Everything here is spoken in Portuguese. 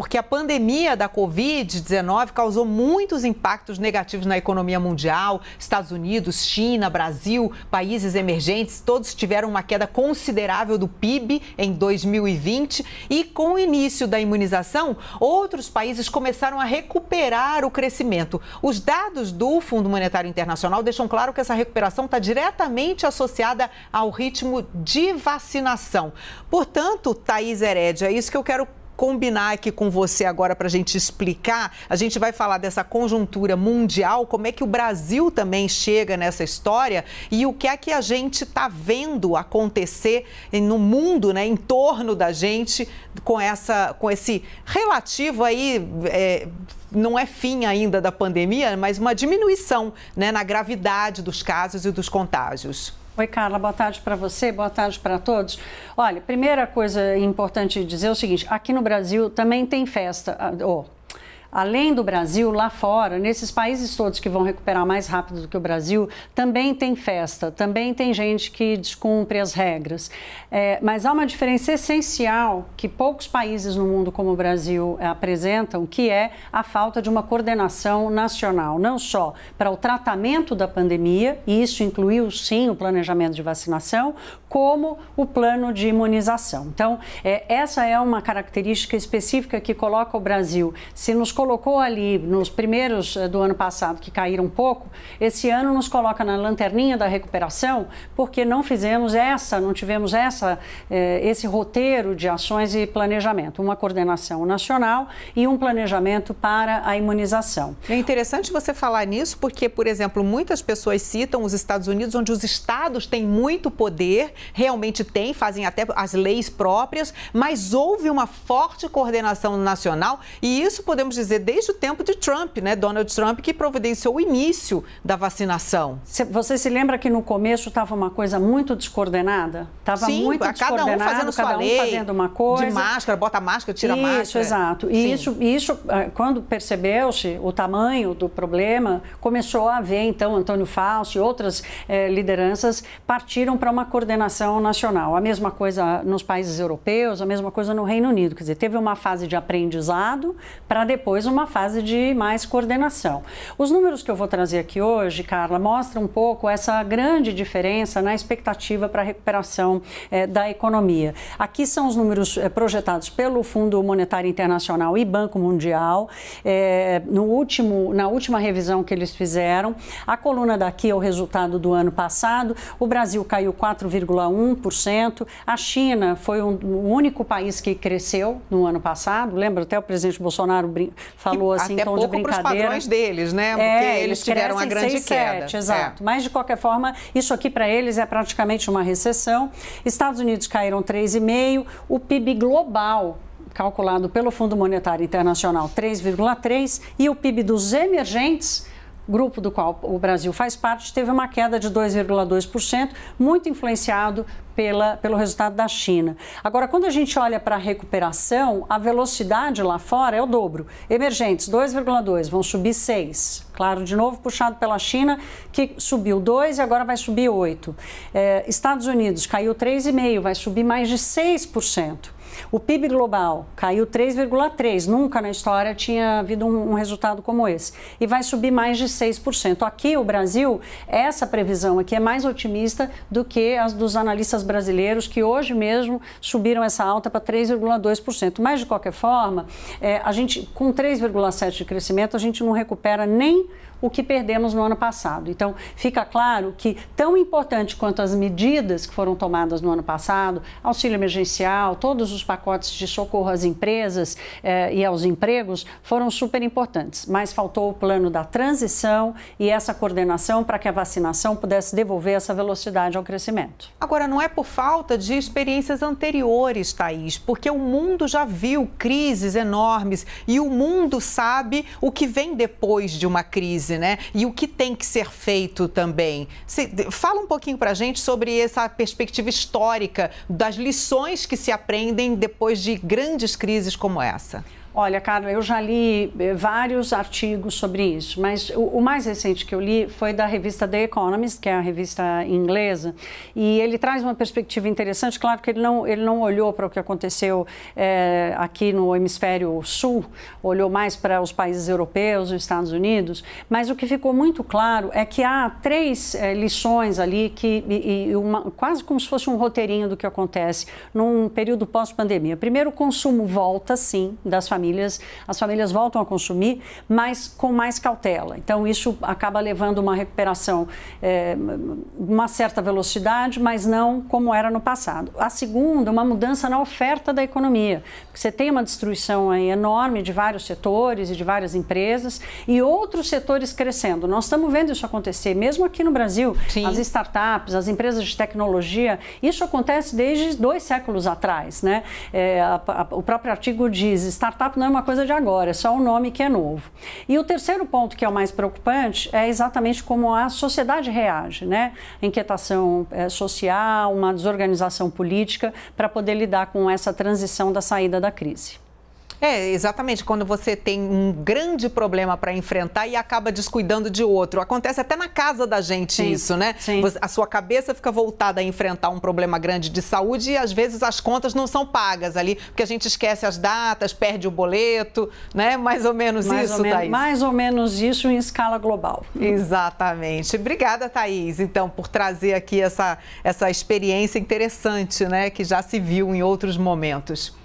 porque a pandemia da Covid-19 causou muitos impactos negativos na economia mundial. Estados Unidos, China, Brasil, países emergentes, todos tiveram uma queda considerável do PIB em 2020. E com o início da imunização, outros países começaram a recuperar o crescimento. Os dados do Fundo Monetário Internacional deixam claro que essa recuperação está diretamente associada ao ritmo de vacinação. Portanto, Thaís Herédia, é isso que eu quero combinar aqui com você agora para a gente explicar. A gente vai falar dessa conjuntura mundial, como é que o Brasil também chega nessa história e o que é que a gente está vendo acontecer no mundo, né, em torno da gente, com, essa, com esse relativo aí. É, não é fim ainda da pandemia, mas uma diminuição né, na gravidade dos casos e dos contágios. Oi, Carla, boa tarde para você, boa tarde para todos. Olha, primeira coisa importante dizer é o seguinte: aqui no Brasil também tem festa, ou ah, além do Brasil, lá fora, nesses países todos que vão recuperar mais rápido do que o Brasil, também tem festa, também tem gente que descumpre as regras. É, mas há uma diferença essencial que poucos países no mundo, como o Brasil, é, apresentam, que é a falta de uma coordenação nacional, não só para o tratamento da pandemia, e isso incluiu sim o planejamento de vacinação, como o plano de imunização. Então, é, essa é uma característica específica que coloca o Brasil, se nos colocou ali nos primeiros eh, do ano passado, que caíram um pouco, esse ano nos coloca na lanterninha da recuperação, porque não fizemos essa, não tivemos essa, eh, esse roteiro de ações e planejamento. Uma coordenação nacional e um planejamento para a imunização. É interessante você falar nisso, porque, por exemplo, muitas pessoas citam os Estados Unidos, onde os estados têm muito poder, realmente têm, fazem até as leis próprias, mas houve uma forte coordenação nacional e isso podemos dizer dizer, desde o tempo de Trump, né? Donald Trump, que providenciou o início da vacinação. Você se lembra que no começo estava uma coisa muito descoordenada? Estava muito descoordenada, cada um fazendo cada um lei, fazendo uma coisa. De máscara, bota a máscara, tira isso, a máscara. Isso, exato. E isso, isso, ah, quando percebeu-se o tamanho do problema, começou a haver, então, Antônio Fausto e outras eh, lideranças partiram para uma coordenação nacional. A mesma coisa nos países europeus, a mesma coisa no Reino Unido. Quer dizer, teve uma fase de aprendizado para depois depois uma fase de mais coordenação. Os números que eu vou trazer aqui hoje, Carla, mostram um pouco essa grande diferença na expectativa para a recuperação eh, da economia. Aqui são os números eh, projetados pelo Fundo Monetário Internacional e Banco Mundial eh, no último, na última revisão que eles fizeram. A coluna daqui é o resultado do ano passado. O Brasil caiu 4,1%. A China foi um, o único país que cresceu no ano passado. Lembra até o presidente Bolsonaro falou assim, Até tom pouco de brincadeira. padrões deles, né? É, Porque é, eles tiveram a grande 6, queda. 7, é. exato. É. Mas, de qualquer forma, isso aqui para eles é praticamente uma recessão. Estados Unidos caíram 3,5%, o PIB global calculado pelo Fundo Monetário Internacional 3,3% e o PIB dos emergentes grupo do qual o Brasil faz parte, teve uma queda de 2,2%, muito influenciado pela, pelo resultado da China. Agora, quando a gente olha para a recuperação, a velocidade lá fora é o dobro. Emergentes, 2,2, vão subir 6. Claro, de novo puxado pela China, que subiu 2 e agora vai subir 8. É, Estados Unidos caiu 3,5, vai subir mais de 6%. O PIB global caiu 3,3%. Nunca na história tinha havido um, um, resultado como esse. E vai subir mais de 6%. Aqui, o Brasil, essa previsão aqui é mais otimista do que as dos analistas brasileiros, que hoje mesmo subiram essa alta para 3,2%. Mas, de qualquer forma, é, a gente, com 3,7% de crescimento, a gente não recupera nem o que perdemos no ano passado. Então, fica claro que, tão importante quanto as medidas que foram tomadas no ano passado, auxílio emergencial, todos os os pacotes de socorro às empresas eh, e aos empregos foram super importantes, mas faltou o plano da transição e essa coordenação para que a vacinação pudesse devolver essa velocidade ao crescimento. Agora, não é por falta de experiências anteriores, Thaís, porque o mundo já viu crises enormes e o mundo sabe o que vem depois de uma crise, né? E o que tem que ser feito também. Se, fala um pouquinho para a gente sobre essa perspectiva histórica das lições que se aprendem depois de grandes crises como essa? Olha, Carla, eu já li eh, vários artigos sobre isso, mas o, o, mais recente que eu li foi da revista The Economist, que é a revista inglesa, e ele traz uma perspectiva interessante. Claro que ele não, ele não olhou para o que aconteceu é, aqui no hemisfério sul, olhou mais para os países europeus, os Estados Unidos, mas o que ficou muito claro é que há três é, lições ali, que, e, e uma, quase como se fosse um roteirinho do que acontece num período pós-pandemia. Primeiro, o consumo volta, sim, das famílias famílias, as famílias voltam a consumir, mas com mais cautela. Então, isso acaba levando uma recuperação, é, uma certa velocidade, mas não como era no passado. A segunda, uma mudança na oferta da economia. Você tem uma destruição enorme de vários setores e de várias empresas e outros setores crescendo. Nós estamos vendo isso acontecer, mesmo aqui no Brasil. Sim. As startups, as empresas de tecnologia, isso acontece desde dois séculos atrás. Né? É, a, a, o próprio artigo diz: startup não é uma coisa de agora, é só um nome que é novo. E o terceiro ponto que é o mais preocupante é exatamente como a sociedade reage, né? Inquietação é, social, uma desorganização política para poder lidar com essa transição da saída da crise. É, exatamente. Quando você tem um grande problema para enfrentar e acaba descuidando de outro. Acontece até na casa da gente sim, isso, né? Sim. A sua cabeça fica voltada a enfrentar um problema grande de saúde e às vezes as contas não são pagas ali, porque a gente esquece as datas, perde o boleto, né? Mais ou menos mais isso, ou menos, Thaís. Mais ou menos isso em escala global. Exatamente. Obrigada, Thaís, então, por trazer aqui essa, essa experiência interessante, né? Que já se viu em outros momentos.